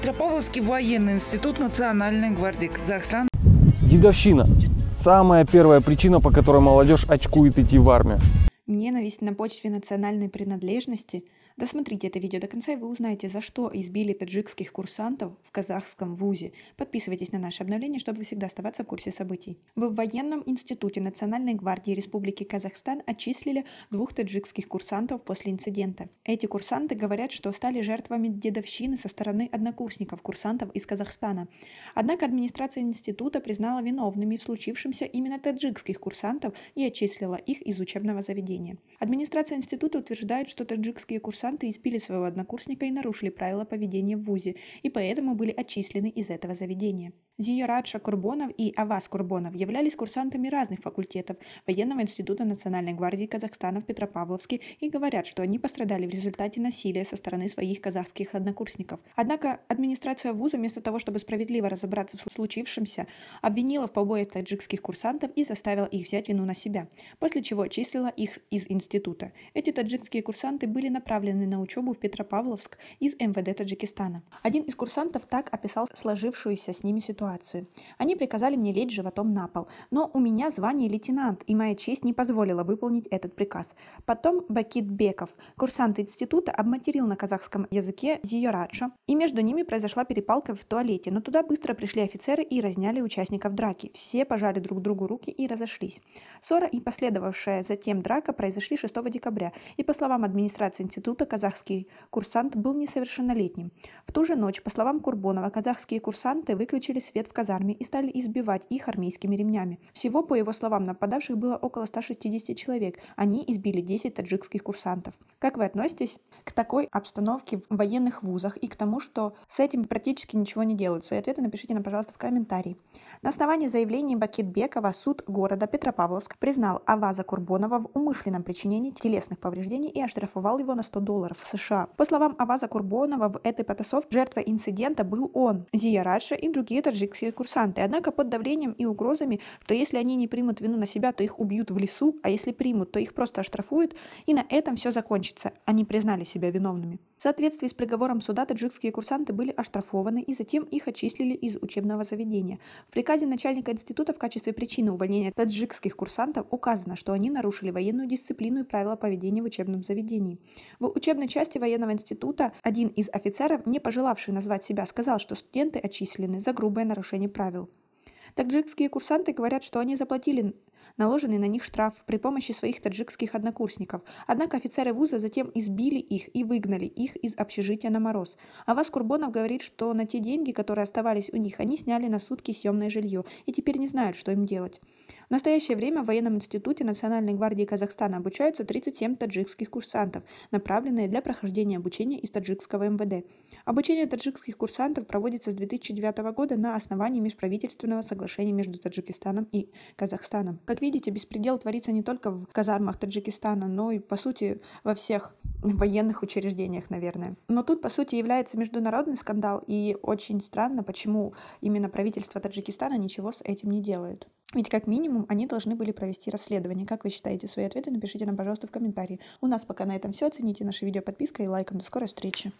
Петропавловский военный институт Национальной гвардии Казахстан. Дедовщина. Самая первая причина, по которой молодежь очкует идти в армию. Ненависть на почве национальной принадлежности Досмотрите это видео до конца, и вы узнаете, за что избили таджикских курсантов в казахском вузе. Подписывайтесь на наше обновление, чтобы всегда оставаться в курсе событий. В военном институте Национальной гвардии Республики Казахстан отчислили двух таджикских курсантов после инцидента. Эти курсанты говорят, что стали жертвами дедовщины со стороны однокурсников курсантов из Казахстана. Однако администрация института признала виновными в случившемся именно таджикских курсантов и отчислила их из учебного заведения. Администрация института утверждает, что таджикские курсанты музыканты избили своего однокурсника и нарушили правила поведения в ВУЗе, и поэтому были отчислены из этого заведения. Зиярадша Курбонов и Авас Курбонов являлись курсантами разных факультетов Военного института Национальной гвардии Казахстана в Петропавловске и говорят, что они пострадали в результате насилия со стороны своих казахских однокурсников. Однако администрация вуза вместо того, чтобы справедливо разобраться в случившемся, обвинила в побоях таджикских курсантов и заставила их взять вину на себя, после чего числила их из института. Эти таджикские курсанты были направлены на учебу в Петропавловск из МВД Таджикистана. Один из курсантов так описал сложившуюся с ними ситуацию ситуацию. Они приказали мне лечь животом на пол, но у меня звание лейтенант, и моя честь не позволила выполнить этот приказ. Потом Бакит Беков, курсант института, обматерил на казахском языке Зиорачо, и между ними произошла перепалка в туалете, но туда быстро пришли офицеры и разняли участников драки. Все пожали друг другу руки и разошлись. Ссора и последовавшая затем драка произошли 6 декабря, и, по словам администрации института, казахский курсант был несовершеннолетним. В ту же ночь, по словам Курбонова, казахские курсанты выключили свет в казарме и стали избивать их армейскими ремнями. Всего, по его словам, нападавших было около 160 человек. Они избили 10 таджикских курсантов. Как вы относитесь к такой обстановке в военных вузах и к тому, что с этим практически ничего не делают? Свои ответы напишите нам, пожалуйста, в комментарии. На основании заявлений Бакетбекова суд города Петропавловск признал Аваза Курбонова в умышленном причинении телесных повреждений и оштрафовал его на 100 долларов в США. По словам Аваза Курбонова, в этой потасовке жертвой инцидента был он, Зия Раджа и другие таджики таджикские курсанты. Однако под давлением и угрозами, что если они не примут вину на себя, то их убьют в лесу, а если примут, то их просто оштрафуют, и на этом все закончится. Они признали себя виновными. В соответствии с приговором суда таджикские курсанты были оштрафованы и затем их отчислили из учебного заведения. В приказе начальника института в качестве причины увольнения таджикских курсантов указано, что они нарушили военную дисциплину и правила поведения в учебном заведении. В учебной части военного института один из офицеров, не пожелавший назвать себя, сказал, что студенты отчислены за грубое нарушение правил. Таджикские курсанты говорят, что они заплатили наложенный на них штраф при помощи своих таджикских однокурсников. Однако офицеры вуза затем избили их и выгнали их из общежития на мороз. Аваз Курбонов говорит, что на те деньги, которые оставались у них, они сняли на сутки съемное жилье и теперь не знают, что им делать. В настоящее время в военном институте Национальной гвардии Казахстана обучаются 37 таджикских курсантов, направленные для прохождения обучения из таджикского МВД. Обучение таджикских курсантов проводится с 2009 года на основании межправительственного соглашения между Таджикистаном и Казахстаном. Как видите, беспредел творится не только в казармах Таджикистана, но и, по сути, во всех военных учреждениях, наверное. Но тут, по сути, является международный скандал, и очень странно, почему именно правительство Таджикистана ничего с этим не делает. Ведь как минимум минимум они должны были провести расследование. Как вы считаете? Свои ответы напишите нам, пожалуйста, в комментарии. У нас пока на этом все. Оцените наше видео подпиской и лайком. До скорой встречи.